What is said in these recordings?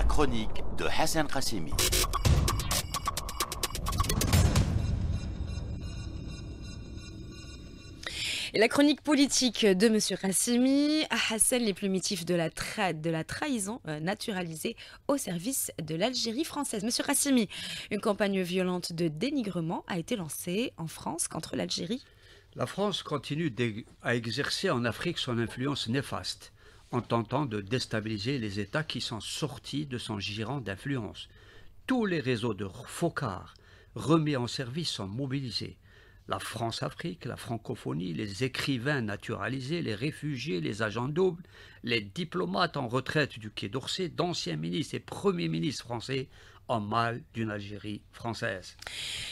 La chronique de Hassan et La chronique politique de M. Rassimi, Hassan les plumitifs de la, de la trahison euh, naturalisée au service de l'Algérie française. Monsieur Rassimi, une campagne violente de dénigrement a été lancée en France contre l'Algérie. La France continue à exercer en Afrique son influence néfaste en tentant de déstabiliser les États qui sont sortis de son giron d'influence. Tous les réseaux de focards remis en service sont mobilisés. La France-Afrique, la francophonie, les écrivains naturalisés, les réfugiés, les agents doubles, les diplomates en retraite du Quai d'Orsay, d'anciens ministres et premiers ministres français mal d'une Algérie française.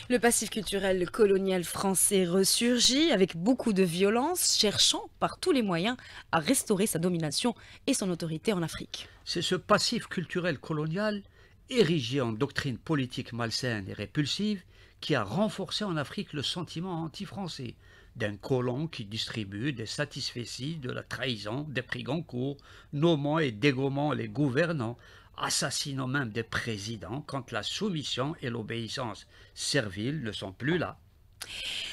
Le passif culturel colonial français ressurgit avec beaucoup de violence, cherchant par tous les moyens à restaurer sa domination et son autorité en Afrique. C'est ce passif culturel colonial, érigé en doctrine politique malsaine et répulsive, qui a renforcé en Afrique le sentiment anti-français d'un colon qui distribue des satisfecits de la trahison des prix goncourt nommant et dégommant les gouvernants, assassinant même des présidents quand la soumission et l'obéissance servile ne sont plus là.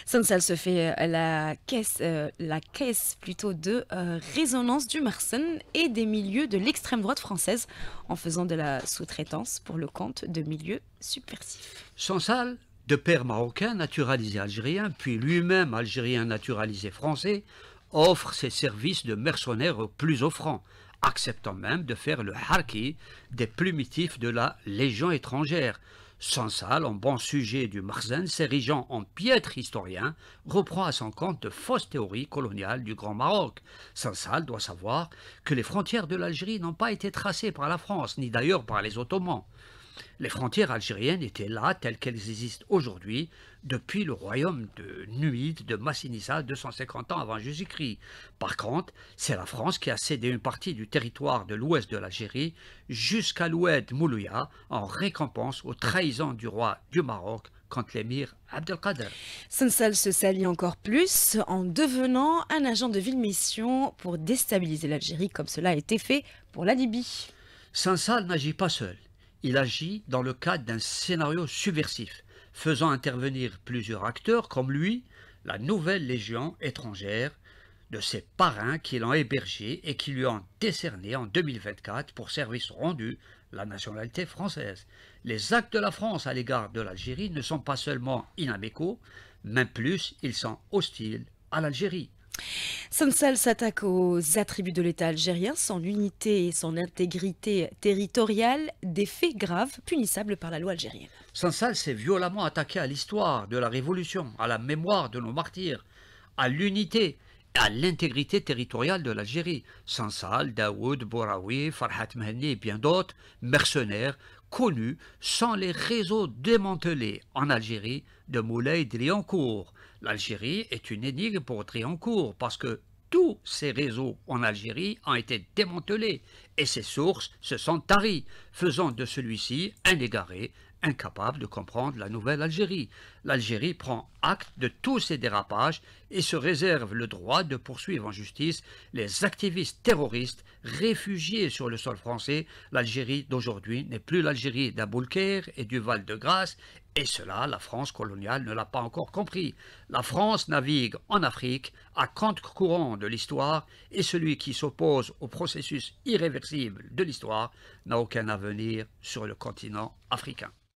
Sansal se fait euh, la caisse, euh, la caisse plutôt de euh, résonance du Marsen et des milieux de l'extrême droite française en faisant de la sous-traitance pour le compte de milieux subversifs. Sansal, de père marocain naturalisé algérien, puis lui-même algérien naturalisé français, offre ses services de mercenaires plus offrant acceptant même de faire le harki des plumitifs de la Légion étrangère. Sansal, en bon sujet du Marzen, s'érigeant en piètre historien, reprend à son compte de fausses théories coloniales du Grand Maroc. Sansal doit savoir que les frontières de l'Algérie n'ont pas été tracées par la France, ni d'ailleurs par les Ottomans. Les frontières algériennes étaient là, telles qu'elles existent aujourd'hui, depuis le royaume de Nuide de Massinissa 250 ans avant Jésus-Christ. Par contre, c'est la France qui a cédé une partie du territoire de l'ouest de l'Algérie jusqu'à l'oued Moulouya en récompense aux trahisons du roi du Maroc contre l'émir Abdelkader. Sansal se salit encore plus en devenant un agent de ville mission pour déstabiliser l'Algérie comme cela a été fait pour la Libye. Sansal n'agit pas seul il agit dans le cadre d'un scénario subversif, faisant intervenir plusieurs acteurs comme lui, la nouvelle Légion étrangère, de ses parrains qui l'ont hébergé et qui lui ont décerné en 2024 pour service rendu la nationalité française. Les actes de la France à l'égard de l'Algérie ne sont pas seulement inaméco, même plus, ils sont hostiles à l'Algérie. Sansal s'attaque aux attributs de l'État algérien, son unité et son intégrité territoriale, des faits graves punissables par la loi algérienne. Sansal s'est violemment attaqué à l'histoire de la Révolution, à la mémoire de nos martyrs, à l'unité et à l'intégrité territoriale de l'Algérie. Sansal, Daoud, Bouraoui, Farhat Mahani et bien d'autres, mercenaires, Connus sans les réseaux démantelés en Algérie de Moulay-Driancourt. L'Algérie est une énigme pour Driancourt parce que tous ces réseaux en Algérie ont été démantelés et ses sources se sont taries, faisant de celui-ci un égaré, incapable de comprendre la nouvelle Algérie. L'Algérie prend acte de tous ces dérapages et se réserve le droit de poursuivre en justice les activistes terroristes réfugiés sur le sol français. L'Algérie d'aujourd'hui n'est plus l'Algérie d'Aboulker et du Val-de-Grâce et cela, la France coloniale ne l'a pas encore compris. La France navigue en Afrique à contre-courant de l'histoire et celui qui s'oppose au processus irréversible de l'histoire n'a aucun avenir sur le continent africain.